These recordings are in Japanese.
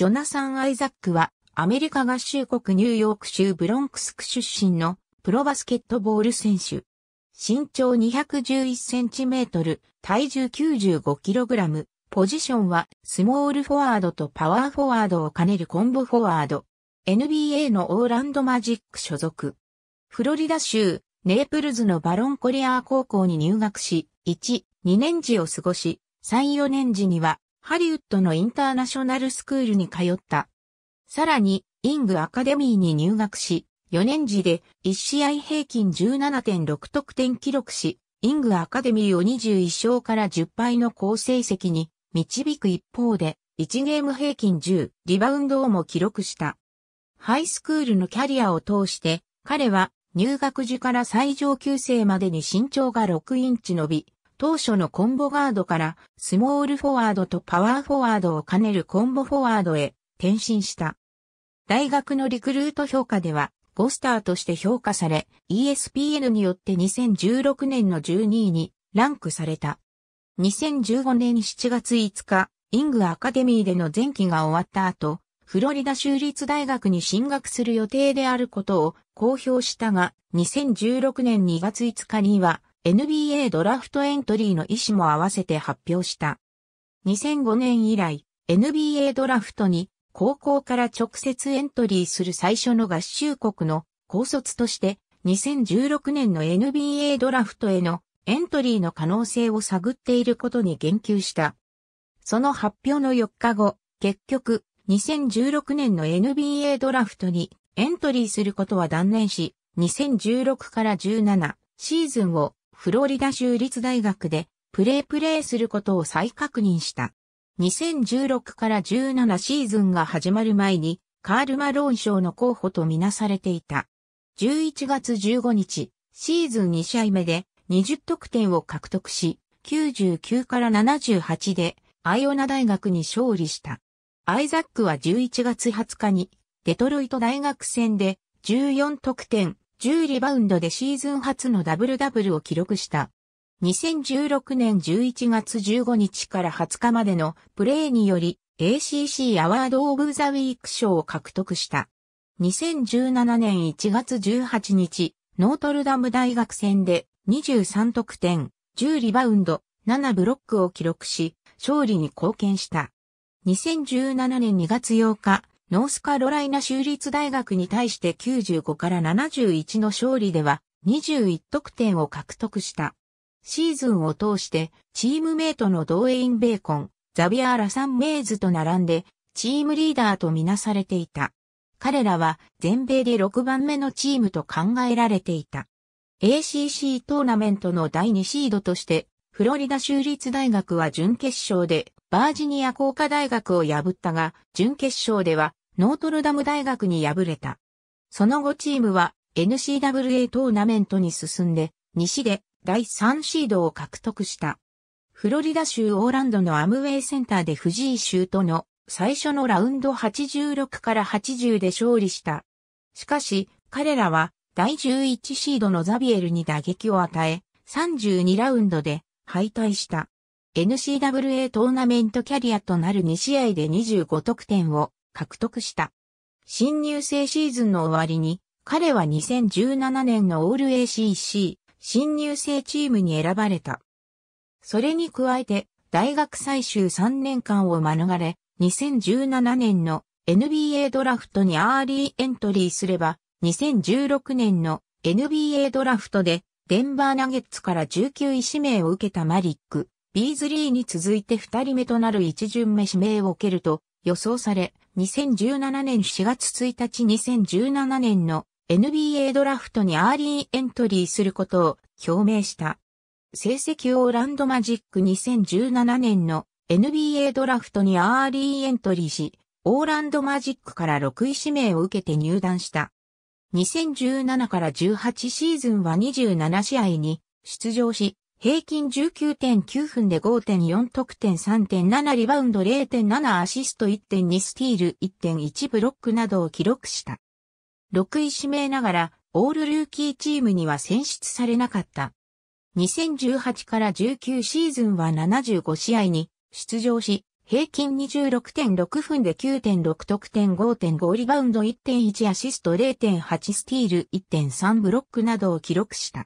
ジョナサン・アイザックは、アメリカ合衆国ニューヨーク州ブロンクス区出身のプロバスケットボール選手。身長211センチメートル、体重95キログラム、ポジションはスモールフォワードとパワーフォワードを兼ねるコンボフォワード。NBA のオーランドマジック所属。フロリダ州、ネープルズのバロンコリアー高校に入学し、1、2年時を過ごし、3、4年時にはハリウッドのインターナショナルスクールに通った。さらに、イングアカデミーに入学し、4年時で1試合平均17.6得点記録し、イングアカデミーを21勝から10敗の好成績に導く一方で、1ゲーム平均10リバウンドをも記録した。ハイスクールのキャリアを通して、彼は入学時から最上級生までに身長が6インチ伸び、当初のコンボガードからスモールフォワードとパワーフォワードを兼ねるコンボフォワードへ転身した。大学のリクルート評価では5スターとして評価され ESPN によって2016年の12位にランクされた。2015年7月5日、イングアカデミーでの前期が終わった後、フロリダ州立大学に進学する予定であることを公表したが、2016年2月5日には、NBA ドラフトエントリーの意思も合わせて発表した。2005年以来、NBA ドラフトに高校から直接エントリーする最初の合衆国の高卒として、2016年の NBA ドラフトへのエントリーの可能性を探っていることに言及した。その発表の4日後、結局、2016年の NBA ドラフトにエントリーすることは断念し、2016から17シーズンをフロリダ州立大学でプレープレーすることを再確認した。2016から17シーズンが始まる前にカール・マローン賞の候補とみなされていた。11月15日、シーズン2試合目で20得点を獲得し、99から78でアイオナ大学に勝利した。アイザックは11月20日にデトロイト大学戦で14得点10リバウンドでシーズン初のダブルダブルを記録した。2016年11月15日から20日までのプレーにより ACC アワード・オブ・ザ・ウィーク賞を獲得した。2017年1月18日、ノートルダム大学戦で23得点、10リバウンド、7ブロックを記録し、勝利に貢献した。2017年2月8日、ノースカロライナ州立大学に対して95から71の勝利では21得点を獲得した。シーズンを通してチームメイトのドウェイン・ベーコン、ザビアーラ・サン・メイズと並んでチームリーダーとみなされていた。彼らは全米で6番目のチームと考えられていた。ACC トーナメントの第2シードとしてフロリダ州立大学は準決勝でバージニア工科大学を破ったが、準決勝ではノートルダム大学に敗れた。その後チームは NCAA トーナメントに進んで、西で第3シードを獲得した。フロリダ州オーランドのアムウェイセンターで藤井州との最初のラウンド86から80で勝利した。しかし、彼らは第11シードのザビエルに打撃を与え、32ラウンドで敗退した。NCAA トーナメントキャリアとなる2試合で25得点を獲得した。新入生シーズンの終わりに、彼は2017年のオール ACC 新入生チームに選ばれた。それに加えて、大学最終3年間を免れ、2017年の NBA ドラフトにアーリーエントリーすれば、2016年の NBA ドラフトで、デンバーナゲッツから19位指名を受けたマリック、ビーズリーに続いて2人目となる1巡目指名を受けると予想され、2017年4月1日2017年の NBA ドラフトにアーリーエントリーすることを表明した。成績オーランドマジック2017年の NBA ドラフトにアーリーエントリーし、オーランドマジックから6位指名を受けて入団した。2017から18シーズンは27試合に出場し、平均19.9分で5.4得点3.7リバウンド0.7アシスト1.2スティール1.1ブロックなどを記録した。6位指名ながら、オールルーキーチームには選出されなかった。2018から19シーズンは75試合に出場し、平均26.6分で9.6得点5.5リバウンド1.1アシスト0.8スティール1.3ブロックなどを記録した。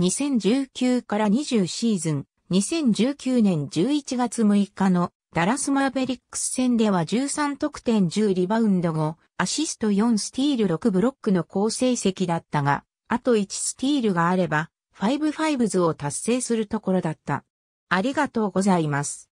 2019から20シーズン、2019年11月6日のダラスマーベリックス戦では13得点10リバウンド後、アシスト4スティール6ブロックの好成績だったが、あと1スティールがあれば、5-5ズを達成するところだった。ありがとうございます。